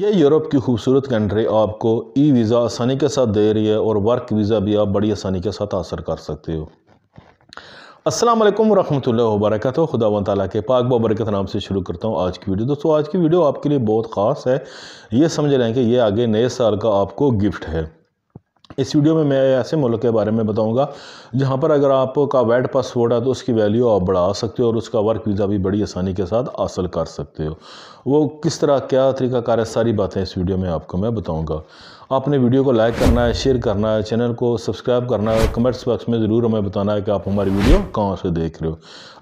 ये यूरोप की खूबसूरत कंट्री आपको ई वीज़ा आसानी के साथ दे रही है और वर्क वीज़ा भी आप बड़ी आसानी के साथ हासिल कर सकते हो अस्सलाम वालेकुम रहमतुल्लाहि व बरकatuh खुदा व ताला के पाक बरकत नाम से शुरू करता हूँ आज की वीडियो दोस्तों आज की वीडियो आपके लिए बहुत ख़ास है ये समझ रहे हैं कि ये आगे नए साल का आपको गिफ्ट है इस वीडियो में मैं ऐसे मुल्क के बारे में बताऊंगा जहां पर अगर आपका वैट पासपोर्ट है तो उसकी वैल्यू आप बढ़ा सकते हो और उसका वर्क वीज़ा भी बड़ी आसानी के साथ हासिल कर सकते हो वो किस तरह क्या तरीकाकार है सारी बातें इस वीडियो में आपको मैं बताऊंगा आपने वीडियो को लाइक करना है शेयर करना है चैनल को सब्सक्राइब करना है कमेंट्स बॉक्स में ज़रूर हमें बताना है कि आप हमारी वीडियो कहाँ से देख रहे हो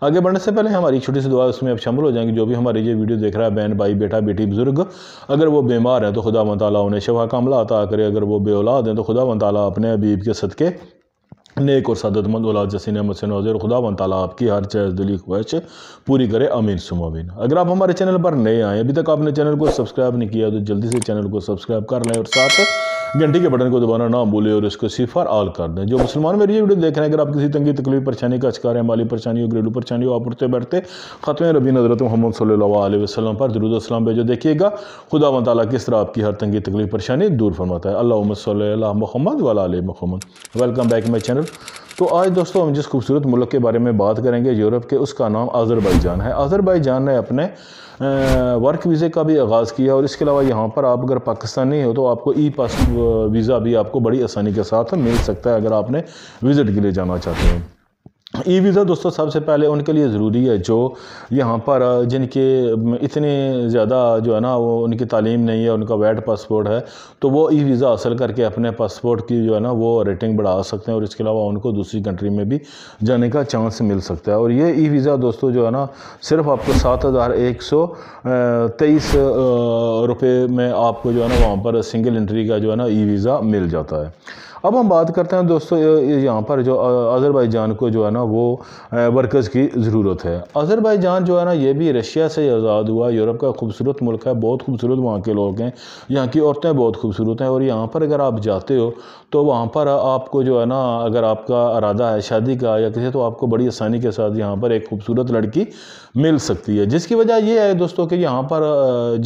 आगे बढ़ने से पहले हमारी छोटी सी दुआ उसमें आप शामिल हो जाएंगे जो भी हमारी ये वीडियो देख रहा है बहन भाई बेटा बेटी बुजुर्ग अगर वो बीमार हैं तो खुदा मंद उन्हें शवा कामला अता करे अगर वो बेऔलाद हैं तो खुदा ताली अपने हबीब के सदक़े नेक और सदतमंद औलाद जसी नमत से नवाजर खुदा वन ताली आपकी हर चीज़ दिली ख्वाहिश पूरी करे अमीन सुम अमीन अगर आप हमारे चैनल पर नए आए अभी तक आपने चैनल को सब्सक्राइब नहीं किया तो जल्दी से चैनल को सब्सक्राइब कर लें और साथ घंटी के बटन को दोबारा ना भूलें और इसको सिफर आल कर दें जो मुसलमान मेरी ये वीडियो देख रहे हैं अगर आप किसी तंगी तकलीफ परेशानी का अचकार है माली परेशानी हो घरेलू परेशानी हो आप उठते बैठते ख़त्म रबी नजरत मोहम्मद सल्लल्लाहु वसलम पर असलम भेजो देखिएगा खुदा वाली किस तरह आपकी हर तंगी तकलीफ परेशानी दूर फरमाता है अल्लाह सल मोहम्मद वाला Mohammad welcome back my channel तो आज दोस्तों हम जिस खूबसूरत मुल्क के बारे में बात करेंगे यूरोप के उसका नाम जान है जान ने अपने वर्क वीज़े का भी आगाज़ किया और इसके अलावा यहाँ पर आप अगर पाकिस्तानी हो तो आपको ई पास वीज़ा भी आपको बड़ी आसानी के साथ मिल सकता है अगर आपने विज़िट के लिए जाना चाहते हैं ई वीज़ा दोस्तों सबसे पहले उनके लिए ज़रूरी है जो यहाँ पर जिनके इतने ज़्यादा जो है ना वो उनकी तालीम नहीं है उनका वैट पासपोर्ट है तो वो ई वीज़ा हासिल करके अपने पासपोर्ट की जो है ना वो रेटिंग बढ़ा सकते हैं और इसके अलावा उनको दूसरी कंट्री में भी जाने का चांस मिल सकता है और ये ई वीज़ा दोस्तों जो है ना सिर्फ आपको सात हज़ार एक सौ तेईस रुपये में आपको जो है ना वहाँ पर सिंगल इंट्री का जो है ना ई वीज़ा मिल जाता है अब हम बात करते हैं दोस्तों यहाँ पर जो अज़रबैजान को जो है ना वो वर्कर्स की ज़रूरत है अज़रबैजान जो है ना ये भी रशिया से आज़ाद हुआ यूरोप का खूबसूरत मुल्क है बहुत खूबसूरत वहाँ के लोग हैं यहाँ की औरतें बहुत खूबसूरत हैं और यहाँ पर अगर आप जाते हो तो वहाँ पर आपको जो है ना अगर आपका अरादा है शादी का या किसी तो आपको बड़ी आसानी के साथ यहाँ पर एक खूबसूरत लड़की मिल सकती है जिसकी वजह यह है दोस्तों कि यहाँ पर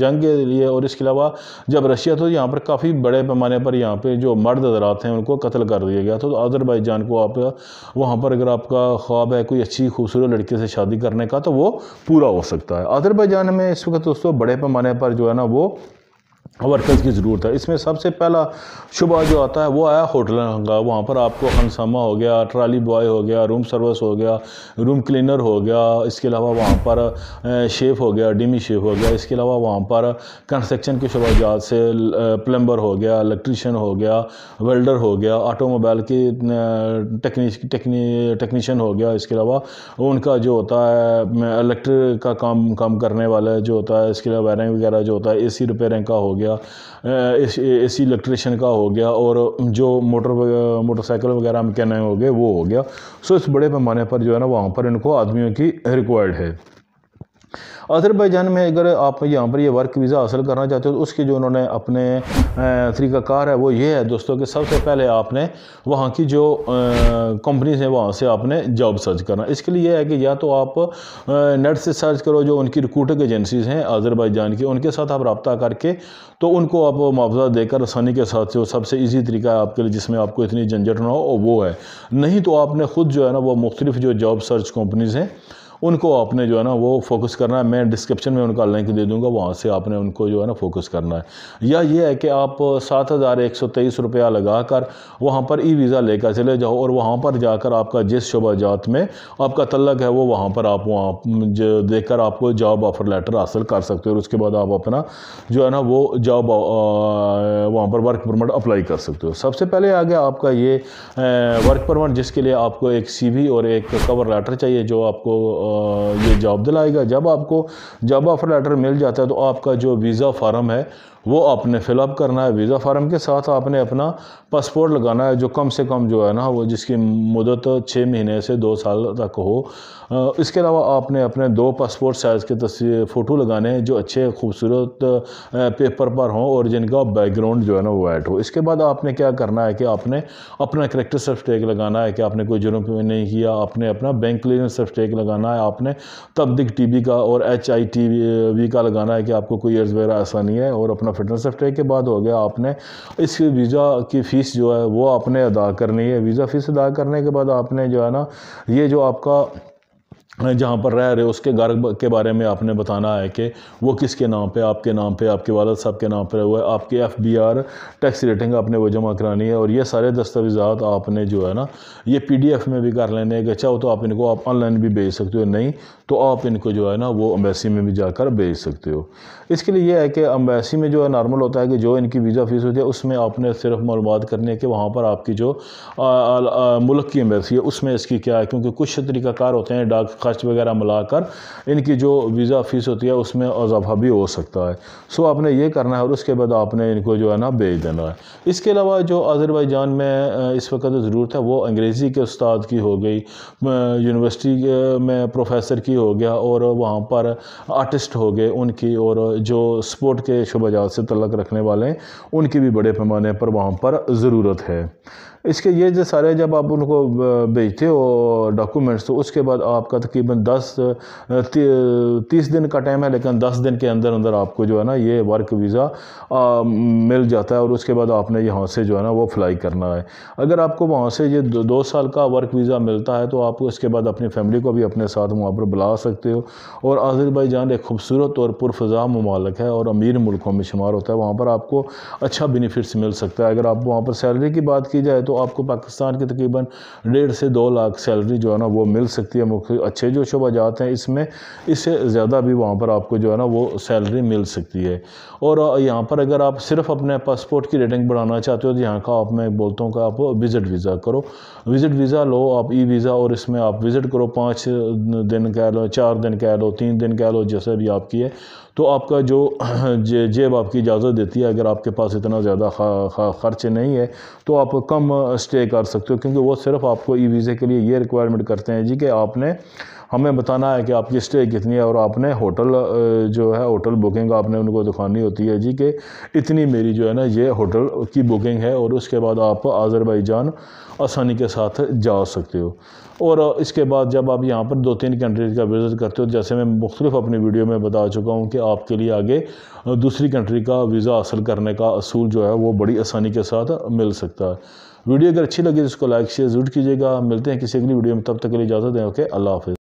जंग के लिए और इसके अलावा जब रशिया तो यहाँ पर काफ़ी बड़े पैमाने पर यहाँ पर जो मर्द हजरात हैं को कत्ल कर दिया गया था तो अज़रबैजान को आप वहाँ पर अगर आपका ख्वाब है कोई अच्छी खूबसूरत लड़के से शादी करने का तो वो पूरा हो सकता है अज़रबैजान में इस वक्त दोस्तों बड़े पैमाने पर जो है ना वो वर्कर्स की ज़रूरत है इसमें सबसे पहला शुबा जो आता है वो आया होटल का वहाँ पर आपको हंगसामा हो गया ट्राली बॉय हो गया रूम सर्विस हो गया रूम क्लीनर हो गया इसके अलावा वहाँ पर शेफ़ हो गया डिमी शेफ़ हो गया इसके अलावा वहाँ पर कंस्ट्रक्शन के जहाँ से प्लम्बर हो गया इलेक्ट्रीशियन हो गया वेल्डर हो गया ऑटोमोबाइल की टेक्नीशियन हो गया इसके अलावा उनका जो होता है इलेक्ट्रिक का काम काम करने वाला जो होता है इसके अलावा वायरिंग वगैरह जो होता है ए सी रिपेयरिंग का हो गया गया ए सी इलेक्ट्रिशन का हो गया और जो मोटर मोटरसाइकिल वगैरह मकैनिक हो गए वो हो गया सो इस बड़े पैमाने पर जो है ना वहाँ पर इनको आदमियों की रिक्वायर्ड है अजरबैजान में अगर आप यहाँ पर ये वर्क वीज़ा हासिल करना चाहते हो तो उसके जो उन्होंने अपने तरीक़ाकार है वो ये है दोस्तों कि सबसे पहले आपने वहाँ की जो कंपनीज हैं वहाँ से आपने जॉब सर्च करना इसके लिए यह है कि या तो आप नेट से सर्च करो जो उनकी रिक्रूटिंग एजेंसीज हैं अजरबैजान की उनके साथ आप रबता करके तो उनको आप मुआवजा देकर आसानी के साथ जो सबसे ईजी तरीका है आपके लिए जिसमें आपको इतनी झंझट ना हो वो है नहीं तो आपने ख़ुद जो है ना वो मुख्तलिफ जो जॉब सर्च कंपनीज़ हैं उनको आपने जो है ना वो फोकस करना है मैं डिस्क्रिप्शन में उनका लिंक दे दूँगा वहाँ से आपने उनको जो है ना फोकस करना है या ये है कि आप सात हज़ार एक सौ तेईस रुपया लगा कर वहाँ पर ई वीज़ा लेकर चले जाओ और वहाँ पर जाकर आपका जिस शोबा जात में आपका तलक है वो वहाँ पर आप वहाँ देख कर आपको जॉब ऑफर लेटर हासिल कर सकते हो और उसके बाद आप अपना जो है ना वो जॉब वहाँ पर वर्क परमिट अप्लाई कर सकते हो सबसे पहले आ गया आपका ये वर्क परमिट जिसके लिए आपको एक सी और एक कवर लेटर चाहिए जो आपको ये जॉब दिलाएगा जब आपको जॉब ऑफर लेटर मिल जाता है तो आपका जो वीज़ा फार्म है वो आपने फिलअप करना है वीज़ा फार्म के साथ आपने अपना पासपोर्ट लगाना है जो कम से कम जो है ना वो जिसकी मुदत छः महीने से दो साल तक हो इसके अलावा आपने अपने दो पासपोर्ट साइज़ के तस्वीर फ़ोटो लगाने हैं जो अच्छे खूबसूरत पेपर पर हों और जिनका बैकग्राउंड जो है ना वाइट हो इसके बाद आपने क्या करना है कि आपने अपना करेक्टर सर्फ टेक लगाना है कि आपने कोई जुर्म नहीं किया आपने अपना बैंक क्लियरेंस सर्फ टेक लगाना है आपने तब्दिक टी का और एच आई टी वी का लगाना है कि आपको कोई अर्ज वगैरह ऐसा नहीं है और अपना फिटनेस ऑफ के बाद हो गया आपने इस वीज़ा की फ़ीस जो है वो आपने अदा करनी है वीज़ा फ़ीस अदा करने के बाद आपने जो है ना ये जो आपका जहाँ पर रह रहे उसके घर के बारे में आपने बताना है कि वो किसके नाम पे आपके नाम पे आपके वालद साहब के नाम पर हुआ है आपके F B R tax rating आपने वो जमा करानी है और ये सारे दस्तावेजात आपने जो है ना ये पी डी एफ़ में भी कर लेने हैं चाहो अच्छा, तो आप इनको आप ऑनलाइन भी भेज सकते हो नहीं तो आप इनको जो है ना वो अम्बेसी में भी जाकर भेज सकते हो इसके लिए यह है कि अम्बेसी में जो है नॉर्मल होता है कि जो इनकी वीज़ा फ़ीस होती है उसमें आपने सिर्फ मालूम करनी है कि वहाँ पर आपकी जो मुल्क की अम्बेसी है उसमें इसकी क्या है क्योंकि कुछ तरीक़ाकार होते हैं डाक खर्च वगैरह मिलाकर इनकी जो वीज़ा फ़ीस होती है उसमें अजाफा भी हो सकता है सो आपने ये करना है और उसके बाद आपने इनको जो है ना भेज देना है इसके अलावा जो अजरबैजान में इस वक्त ज़रूरत है वो अंग्रेज़ी के उस्ताद की हो गई यूनिवर्सिटी में प्रोफेसर की हो गया और वहाँ पर आर्टिस्ट हो गए उनकी और जो स्पोर्ट के शुबाजात से तलक रखने वाले हैं उनकी भी बड़े पैमाने पर वहाँ पर ज़रूरत है इसके ये जो सारे जब आप उनको भेजते हो डॉक्यूमेंट्स तो उसके बाद आपका तकरीबन दस ती, तीस दिन का टाइम है लेकिन दस दिन के अंदर अंदर आपको जो है ना ये वर्क वीज़ा मिल जाता है और उसके बाद आपने यहाँ से जो है ना वो फ्लाई करना है अगर आपको वहाँ से ये दो, दो साल का वर्क वीज़ा मिलता है तो आप उसके बाद अपनी फैमिली को भी अपने साथ वहाँ पर बुला सकते हो और आज़रबाईजान एक खूबसूरत और पुरफजा ममालक है और अमीर मुल्कों में शुमार होता है वहाँ पर आपको अच्छा बेनिफिट्स मिल सकता है अगर आप वहाँ पर सैलरी की बात की जाए तो तो आपको पाकिस्तान की तकरीबन डेढ़ से दो लाख सैलरी जो है ना वो मिल सकती है मुख्य अच्छे जो शोबा जात हैं इसमें इससे ज़्यादा भी वहाँ पर आपको जो है ना वो सैलरी मिल सकती है और यहाँ पर अगर आप सिर्फ अपने पासपोर्ट की रेटिंग बढ़ाना चाहते हो तो यहाँ का आप मैं बोलता हूँ कि आप विज़िट वीज़ा करो विज़िट वीज़ा लो आप ई वीज़ा और इसमें आप विज़िट करो पाँच दिन कह लो चार दिन कह लो तीन दिन कह लो जैसे भी आपकी है तो आपका जो जे, जेब आपकी इजाज़त देती है अगर आपके पास इतना ज़्यादा ख़र्च नहीं है तो आप कम स्टे कर सकते हो क्योंकि वो सिर्फ आपको ई वीज़े के लिए ये रिक्वायरमेंट करते हैं जी कि आपने हमें बताना है कि आपकी स्टे कितनी है और आपने होटल जो है होटल बुकिंग आपने उनको दिखानी होती है जी कि इतनी मेरी जो है ना ये होटल की बुकिंग है और उसके बाद आप आज़रबाईजान आसानी के साथ जा सकते हो और इसके बाद जब आप यहाँ पर दो तीन कंट्रीज़ का विज़िट करते हो जैसे मैं मुख्तलिफ अपनी वीडियो में बता चुका हूँ कि आपके लिए आगे दूसरी कंट्री का वीज़ा हासिल करने का असूल जो है वो बड़ी आसानी के साथ मिल सकता है वीडियो अगर अच्छी लगी तो उसको लाइक शेयर जरूर कीजिएगा मिलते हैं किसी अगली वीडियो में तब तक के लिए इजाज़त दें ओके अल्लाह हाफिज़